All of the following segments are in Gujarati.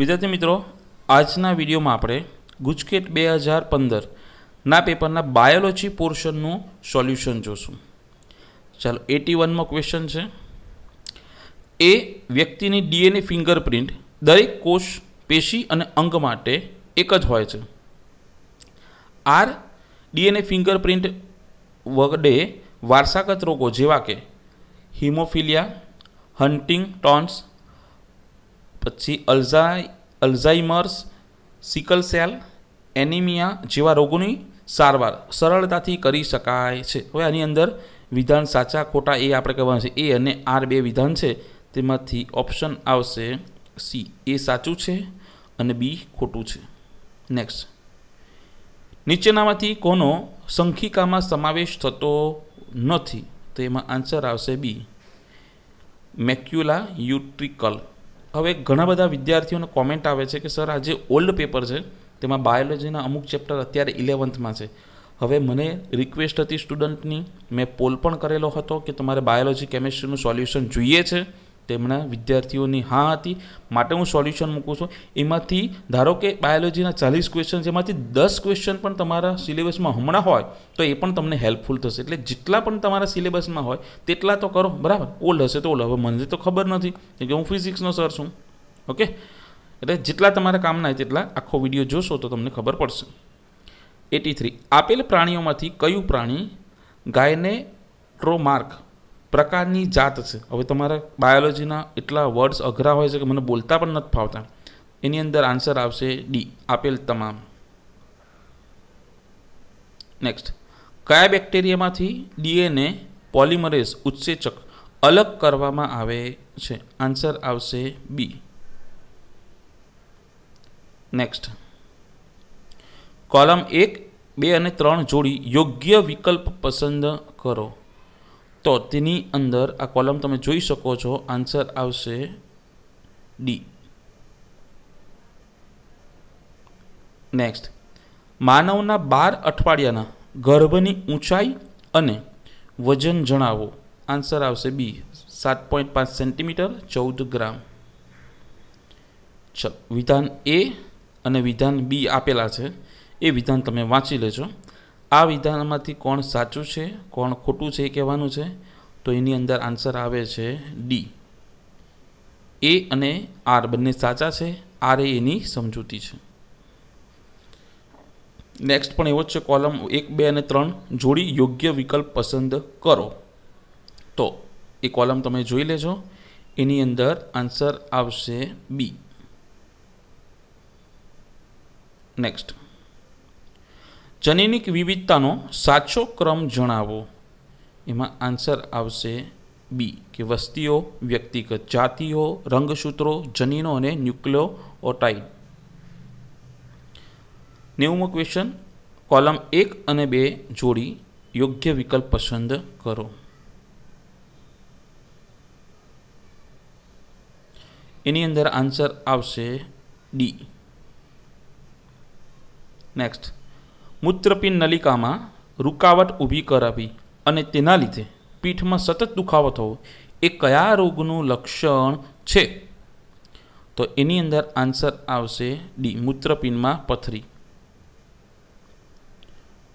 વિદ્યાર્થી મિત્રો આજના વિડીયોમાં આપણે ગુજકેટ બે હજાર પંદરના પેપરના બાયોલોજી પોર્શનનું સોલ્યુશન જોશું ચાલો એટી વનમાં ક્વેશ્ચન છે એ વ્યક્તિની ડીએનએ ફિંગરપ્રિન્ટ દરેક કોષ પેશી અને અંગ માટે એક જ હોય છે આર ડીએનએ ફિંગરપ્રિન્ટ વડે વારસાગત રોગો જેવા કે હિમોફિલિયા હન્ટિંગ ટોન્સ પછી અલ્ઝાઈ અલ્ઝાઇમર્સ સિકલ સેલ એનિમિયા જેવા રોગોની સારવાર સરળતાથી કરી શકાય છે હવે આની અંદર વિધાન સાચા ખોટા એ આપણે કહેવાનું છે એ અને આર બે વિધાન છે તેમાંથી ઓપ્શન આવશે સી એ સાચું છે અને બી ખોટું છે નેક્સ્ટ નીચેનામાંથી કોનો સંખિકામાં સમાવેશ થતો નથી તો એમાં આન્સર આવશે બી મેક્યુલા યુટ્રિકલ હવે ઘણા બધા વિદ્યાર્થીઓને કોમેન્ટ આવે છે કે સર આ જે ઓલ્ડ પેપર છે તેમાં બાયોલોજીના અમુક ચેપ્ટર અત્યારે ઇલેવન્થમાં છે હવે મને રિક્વેસ્ટ હતી સ્ટુડન્ટની મેં પોલ પણ કરેલો હતો કે તમારે બાયોલોજી કેમેસ્ટ્રીનું સોલ્યુશન જોઈએ છે તેમના વિદ્યાર્થીઓની હા હતી માટે હું સોલ્યુશન મૂકું છું એમાંથી ધારો કે બાયોલોજીના ચાલીસ ક્વેશ્ચન એમાંથી દસ ક્વેશ્ચન પણ તમારા સિલેબસમાં હમણાં હોય તો એ પણ તમને હેલ્પફુલ થશે એટલે જેટલા પણ તમારા સિલેબસમાં હોય તેટલા તો કરો બરાબર ઓલ્ડ હશે તો ઓલ્ડ હવે મને તો ખબર નથી કે હું ફિઝિક્સનો સર છું ઓકે એટલે જેટલા તમારા કામના હોય તેટલા આખો વિડીયો જોશો તો તમને ખબર પડશે એટી થ્રી આપેલ પ્રાણીઓમાંથી કયું પ્રાણી ગાયને ટ્રોમાર્ક પ્રકારની જાત છે હવે તમારા બાયોલોજીના એટલા વર્ડ્સ અઘરા હોય છે કે મને બોલતા પણ નથી ફાવતા એની અંદર આન્સર આવશે ડી આપેલ તમામ નેક્સ્ટ કયા બેક્ટેરિયામાંથી ડીએનએ પોલિમરેસ ઉત્સેચક અલગ કરવામાં આવે છે આન્સર આવશે બી નેક્સ્ટ કોલમ એક બે અને ત્રણ જોડી યોગ્ય વિકલ્પ પસંદ કરો તો તેની અંદર આ કોલમ તમે જોઈ શકો છો આન્સર આવશે ડી નેક્સ્ટ માનવના બાર અઠવાડિયાના ગર્ભની ઊંચાઈ અને વજન જણાવો આન્સર આવશે બી સાત પોઈન્ટ પાંચ સેન્ટીમીટર ચૌદ ગ્રામ વિધાન એ અને વિધાન બી આપેલા છે એ વિધાન તમે વાંચી લેજો આ વિધાનમાંથી કોણ સાચું છે કોણ ખોટું છે એ કહેવાનું છે તો એની અંદર આન્સર આવે છે ડી એ અને આર બંને સાચા છે આર એ એની સમજૂતી છે નેક્સ્ટ પણ એવો જ છે કોલમ એક બે અને ત્રણ જોડી યોગ્ય વિકલ્પ પસંદ કરો તો એ કોલમ તમે જોઈ લેજો એની અંદર આન્સર આવશે બી નેક્સ્ટ જનીનિક વિવિધતાનો સાચો ક્રમ જણાવો એમાં આન્સર આવશે બી કે વસ્તીઓ વ્યક્તિગત જાતિઓ રંગસૂત્રો જનીનો અને ન્યુક્લિયો ઓટાઇડ નેવુંમો ક્વેશ્ચન કોલમ એક અને બે જોડી યોગ્ય વિકલ્પ પસંદ કરો એની અંદર આન્સર આવશે ડી નેક્સ્ટ મૂત્રપિંડ નલિકામાં રૂકાવટ ઊભી કરાવી અને તેના લીધે પીઠમાં સતત દુખાવો થવો એ કયા રોગનું લક્ષણ છે તો એની અંદર આન્સર આવશે ડી મૂત્રપિંડમાં પથરી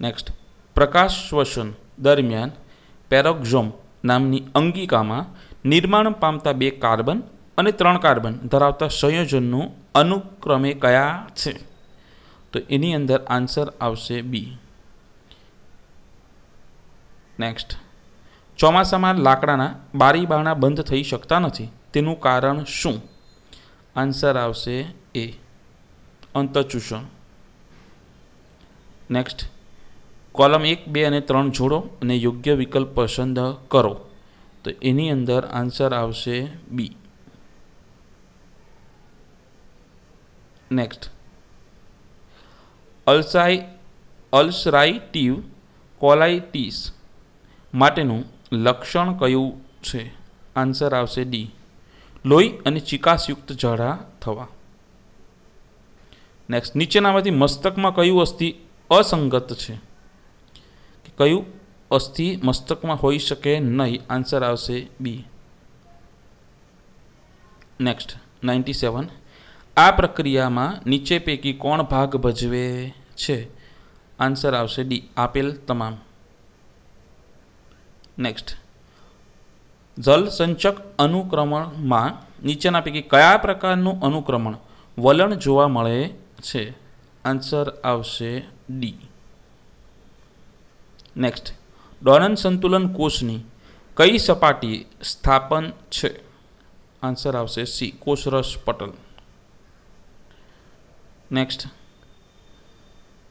નેક્સ્ટ પ્રકાશ શ્વસન દરમિયાન પેરોક્ઝોમ નામની અંગિકામાં નિર્માણ પામતા બે કાર્બન અને ત્રણ કાર્બન ધરાવતા સંયોજનનું અનુક્રમે કયા છે તો એની અંદર આન્સર આવશે બી નેક્સ્ટ ચોમાસામાં લાકડાના બારી બારણા બંધ થઈ શકતા નથી તેનું કારણ શું આન્સર આવશે એ અંતચૂષણ નેક્સ્ટ કોલમ એક બે અને ત્રણ જોડો અને યોગ્ય વિકલ્પ પસંદ કરો તો એની અંદર આન્સર આવશે બી નેક્સ્ટ અલ્સાઈ અલ્સરાઇટિવ કોલાઇટિસ માટેનું લક્ષણ કયું છે આન્સર આવશે ડી લોહી અને ચિકાસયુક્ત ઝાડા થવા નેક્સ્ટ નીચેનામાંથી મસ્તકમાં કયું અસ્થિ અસંગત છે કયું અસ્થિ મસ્તકમાં હોઈ શકે નહીં આન્સર આવશે બી નેક્સ્ટ નાઇન્ટી સેવન આ પ્રક્રિયામાં નીચે પૈકી કોણ ભાગ ભજવે છે આન્સર આવશે ડી આપેલ તમામ નેક્સ્ટ જલસંચક અનુક્રમણમાં નીચેના પૈકી કયા પ્રકારનું અનુક્રમણ વલણ જોવા મળે છે આન્સર આવશે ડી નેક્સ્ટ ડોનન સંતુલન કોષની કઈ સપાટી સ્થાપન છે આન્સર આવશે સી કોષરસ પટલ નેક્સ્ટ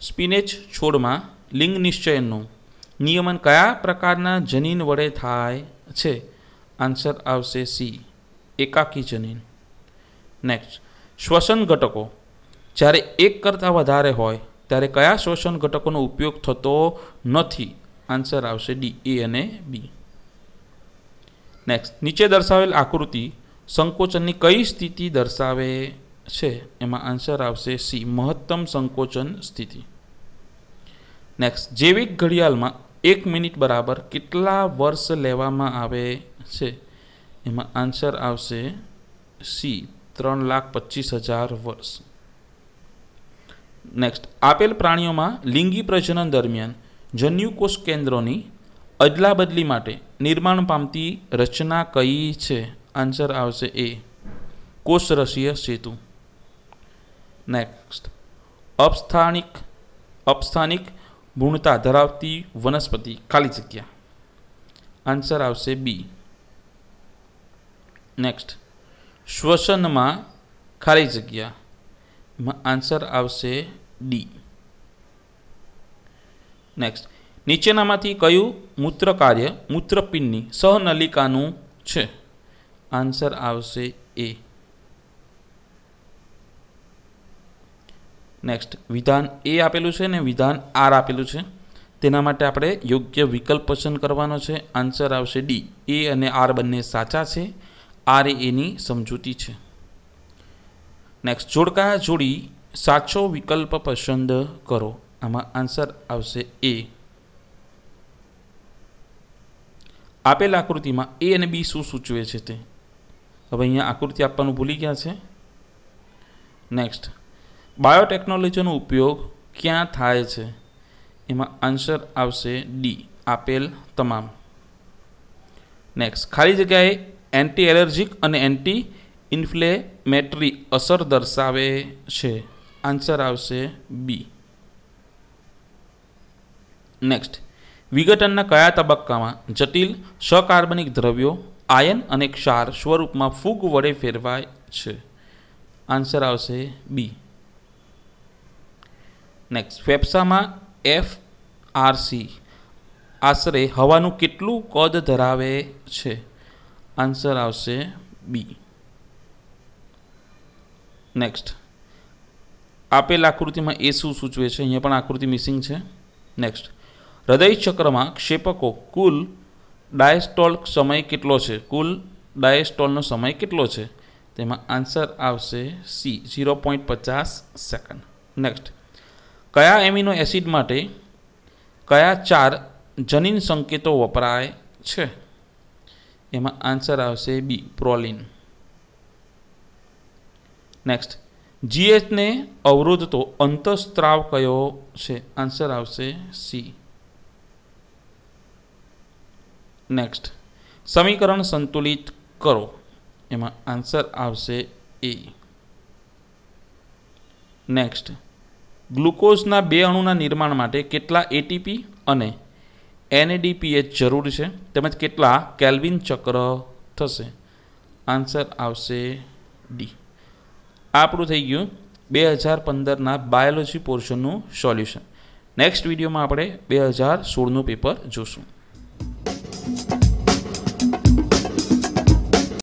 સ્પિનેચ છોડમાં લિંગ નિશ્ચયનું નિયમન કયા પ્રકારના જનીન વડે થાય છે આન્સર આવશે સી એકાકી જનીન નેક્સ્ટ શ્વસન ઘટકો જ્યારે એક કરતાં વધારે હોય ત્યારે કયા શ્વસન ઘટકોનો ઉપયોગ થતો નથી આન્સર આવશે ડી એ અને બી નેક્સ્ટ નીચે દર્શાવેલ આકૃતિ સંકોચનની કઈ સ્થિતિ દર્શાવે છે એમાં આન્સર આવશે સી મહત્તમ સંકોચન સ્થિતિ નેક્સ્ટ જૈવિક ઘડિયાળમાં એક મિનિટ બરાબર કેટલા વર્ષ લેવામાં આવે છે એમાં આન્સર આવશે સી ત્રણ લાખ પચીસ હજાર વર્ષ નેક્સ્ટ આપેલ પ્રાણીઓમાં લિંગી પ્રજનન દરમિયાન જન્યુકોષ કેન્દ્રોની અદલાબદલી માટે નિર્માણ પામતી રચના કઈ છે આન્સર આવશે એ કોષરસીય સેતુ નેક્સ્ટ અપસ્થાનિક અપસ્થાનિક ભૂણતા ધરાવતી વનસ્પતિ ખાલી જગ્યા આન્સર આવશે બી નેક્સ્ટ શ્વસનમાં ખાલી જગ્યા આન્સર આવશે ડી નેક્સ્ટ નીચેનામાંથી કયું મૂત્ર કાર્ય મૂત્રપિંડની સહનલિકાનું છે આન્સર આવશે એ નેક્સ્ટ વિધાન એ આપેલું છે ને વિધાન આર આપેલું છે તેના માટે આપણે યોગ્ય વિકલ્પ પસંદ કરવાનો છે આન્સર આવશે ડી એ અને આર બંને સાચા છે આર એની સમજૂતી છે નેક્સ્ટ જોડકા જોડી સાચો વિકલ્પ પસંદ કરો આમાં આન્સર આવશે એ આપેલ આકૃતિમાં એ અને બી શું સૂચવે છે તે હવે અહીંયા આકૃતિ આપવાનું ભૂલી ગયા છે નેક્સ્ટ બાયોટેકનોલોજીનો ઉપયોગ ક્યાં થાય છે એમાં આન્સર આવશે ડી આપેલ તમામ નેક્સ્ટ ખાલી જગ્યાએ એન્ટી એલર્જીક અને એન્ટી ઇન્ફ્લેમેટરી અસર દર્શાવે છે આન્સર આવશે બી નેક્સ્ટ વિઘટનના કયા તબક્કામાં જટિલ સકાર્બનિક દ્રવ્યો આયન અને ક્ષાર સ્વરૂપમાં ફૂગ વડે ફેરવાય છે આન્સર આવશે બી નેક્સ્ટ ફેફસામાં એફ આરસી આશરે હવાનું કેટલું કદ ધરાવે છે આન્સર આવશે બી નેક્સ્ટ આપેલ આકૃતિમાં એ શું સૂચવે છે અહીંયા પણ આકૃતિ મિસિંગ છે નેક્સ્ટ હૃદય ચક્રમાં ક્ષેપકો કુલ ડાયસ્ટોલ સમય કેટલો છે કુલ ડાયસ્ટોલનો સમય કેટલો છે તેમાં આન્સર આવશે સી ઝીરો પોઈન્ટ પચાસ સેકન્ડ નેક્સ્ટ કયા એમિનો એસિડ માટે કયા ચાર જનીન સંકેતો વપરાય છે એમાં આન્સર આવશે બી પ્રોલિન નેક્સ્ટ જીએચને અવરોધતો અંતઃસ્ત્રાવ કયો છે આન્સર આવશે સી નેક્સ્ટ સમીકરણ સંતુલિત કરો એમાં આન્સર આવશે એ નેક્સ્ટ ગ્લુકોઝના બે અણુના નિર્માણ માટે કેટલા એટીપી અને એનએડીપીએચ જરૂર છે તેમજ કેટલા કેલ્વિન ચક્ર થશે આન્સર આવશે ડી આપણું થઈ ગયું બે હજાર પંદરના બાયોલોજી પોર્શનનું સોલ્યુશન નેક્સ્ટ વિડીયોમાં આપણે બે હજાર સોળનું પેપર જોશું